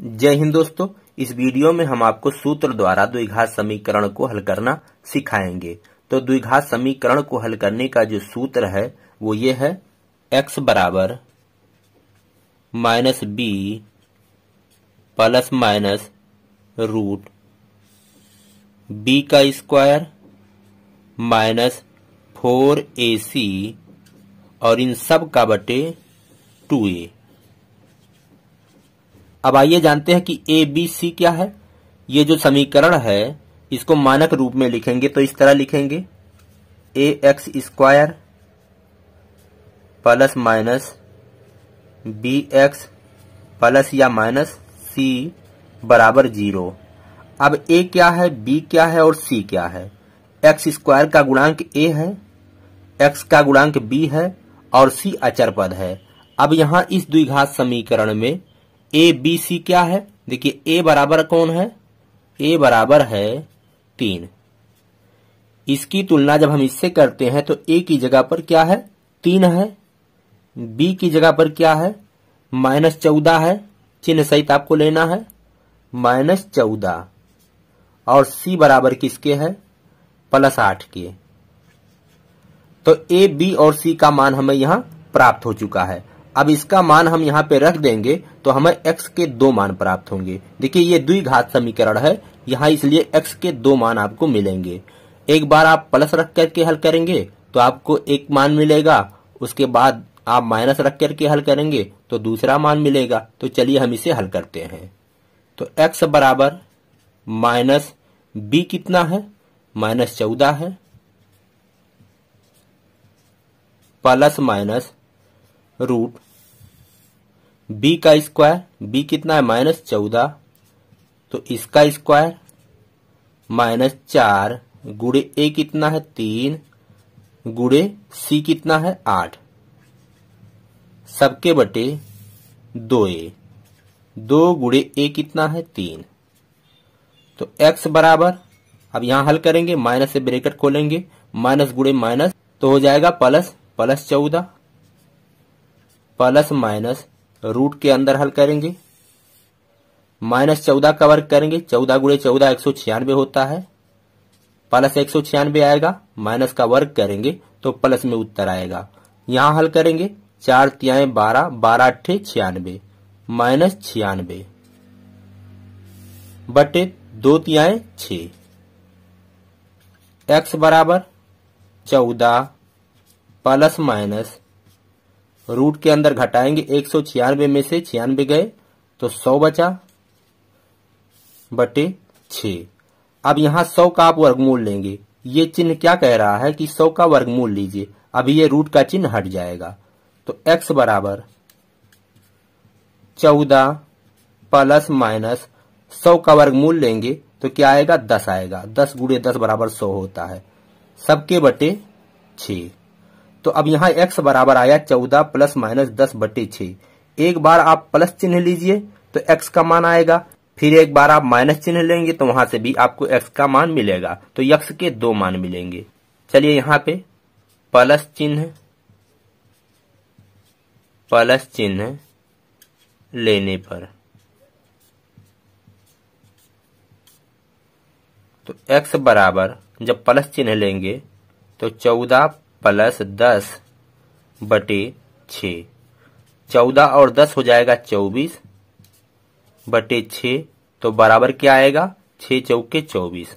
जय हिंद दोस्तों इस वीडियो में हम आपको सूत्र द्वारा द्विघात समीकरण को हल करना सिखाएंगे तो द्विघात समीकरण को हल करने का जो सूत्र है वो ये है x बराबर minus B plus minus root B का square minus four A C और इन सब का बटे टू ए अब आइए जानते हैं कि ए बी सी क्या है ये जो समीकरण है इसको मानक रूप में लिखेंगे तो इस तरह लिखेंगे A X square plus minus B X plus या माइनस सी बराबर जीरो अब ए क्या है बी क्या है और सी क्या है एक्स स्क्वायर का गुणांक ए है एक्स का गुणांक बी है और सी अचर पद है अब यहां इस द्विघात समीकरण में ए बी सी क्या है देखिए ए बराबर कौन है ए बराबर है तीन इसकी तुलना जब हम इससे करते हैं तो ए की जगह पर क्या है तीन है बी की जगह पर क्या है माइनस चौदह है चिन्ह सहित आपको लेना है माइनस चौदह और सी बराबर किसके है प्लस आठ के तो ए बी और सी का मान हमें यहां प्राप्त हो चुका है अब इसका मान हम यहाँ पे रख देंगे तो हमें x के दो मान प्राप्त होंगे देखिए ये द्विघात समीकरण है यहाँ इसलिए x के दो मान आपको मिलेंगे एक बार आप प्लस रख करके हल करेंगे तो आपको एक मान मिलेगा उसके बाद आप माइनस रख करके हल करेंगे तो दूसरा मान मिलेगा तो चलिए हम इसे हल करते हैं तो x बराबर माइनस बी कितना है माइनस चौदह है प्लस माइनस रूट बी का स्क्वायर बी कितना है माइनस चौदह तो इसका स्क्वायर माइनस चार गुड़े ए कितना है तीन गुड़े सी कितना है आठ सबके बटे दो ए दो गुड़े ए कितना है तीन तो एक्स बराबर अब यहां हल करेंगे माइनस से ब्रेकेट खोलेंगे माइनस गुड़े माइनस तो हो जाएगा प्लस प्लस चौदह प्लस माइनस रूट के अंदर हल करेंगे माइनस चौदह का वर्ग करेंगे चौदह गुड़े चौदह एक सौ छियानवे होता है प्लस एक सौ छियानवे आएगा माइनस का वर्ग करेंगे तो प्लस में उत्तर आएगा यहाँ हल करेंगे चार तिहाए बारह बारह अट्ठे छियानवे माइनस छियानवे बटे दो तिहाए छ एक्स बराबर चौदह प्लस माइनस रूट के अंदर घटाएंगे एक सौ छियानवे में से छियानवे गए तो सौ बचा बटे छ अब यहां सौ का आप वर्गमूल लेंगे ये चिन्ह क्या कह रहा है कि सौ का वर्गमूल लीजिए अब ये रूट का चिन्ह हट जाएगा तो x बराबर चौदह प्लस माइनस सौ का वर्गमूल लेंगे तो क्या आएगा दस आएगा दस गुड़े दस बराबर सौ होता है सबके बटे छः तो अब यहाँ x बराबर आया चौदह प्लस माइनस दस बटे छ एक बार आप प्लस चिन्ह लीजिए तो x का मान आएगा फिर एक बार आप माइनस चिन्ह लेंगे तो वहां से भी आपको x का मान मिलेगा तो यक्स के दो मान मिलेंगे चलिए यहाँ पे प्लस चिन्ह प्लस चिन्ह लेने पर तो x बराबर जब प्लस चिन्ह लेंगे तो चौदह प्लस दस बटे छ चौदह और दस हो जाएगा चौबीस बटे छ तो बराबर क्या आएगा छ चौके चौबीस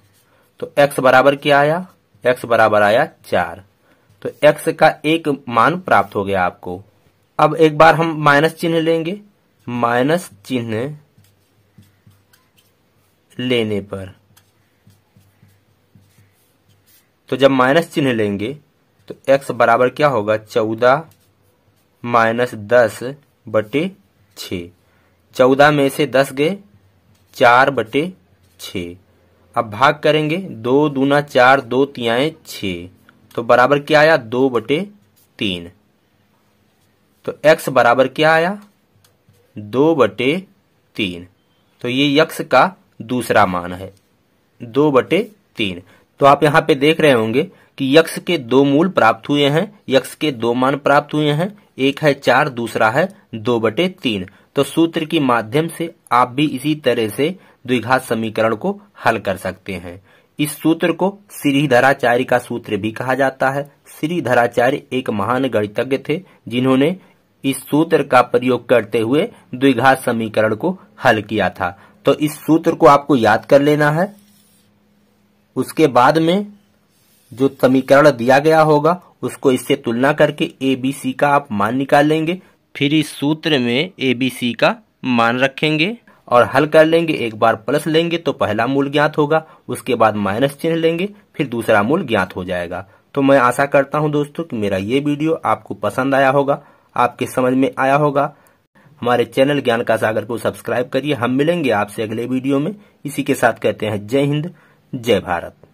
तो x बराबर क्या आया x बराबर आया चार तो x का एक मान प्राप्त हो गया आपको अब एक बार हम माइनस चिन्ह लेंगे माइनस चिन्ह लेने पर तो जब माइनस चिन्ह लेंगे तो एक्स बराबर क्या होगा चौदह माइनस दस बटे छ चौदह में से दस गए चार बटे छ अब भाग करेंगे दो दूना चार दो तियाए छ तो बराबर क्या आया दो बटे तीन तो x बराबर क्या आया दो बटे तीन तो ये यक्स का दूसरा मान है दो बटे तीन तो आप यहां पे देख रहे होंगे कि यक्ष के दो मूल प्राप्त हुए हैं यक्ष के दो मान प्राप्त हुए हैं एक है चार दूसरा है दो बटे तीन तो सूत्र के माध्यम से आप भी इसी तरह से द्विघात समीकरण को हल कर सकते हैं इस सूत्र को श्रीधराचार्य का सूत्र भी कहा जाता है श्रीधराचार्य एक महान गणितज्ञ थे जिन्होंने इस सूत्र का प्रयोग करते हुए द्विघात समीकरण को हल किया था तो इस सूत्र को आपको याद कर लेना है उसके बाद में जो समीकरण दिया गया होगा उसको इससे तुलना करके ए बी सी का आप मान निकाल लेंगे फिर इस सूत्र में ए बी सी का मान रखेंगे और हल कर लेंगे एक बार प्लस लेंगे तो पहला मूल ज्ञात होगा उसके बाद माइनस चिन्ह लेंगे फिर दूसरा मूल ज्ञात हो जाएगा तो मैं आशा करता हूं दोस्तों कि मेरा ये वीडियो आपको पसंद आया होगा आपके समझ में आया होगा हमारे चैनल ज्ञान का सागर को सब्सक्राइब करिए हम मिलेंगे आपसे अगले वीडियो में इसी के साथ कहते हैं जय हिंद जय भारत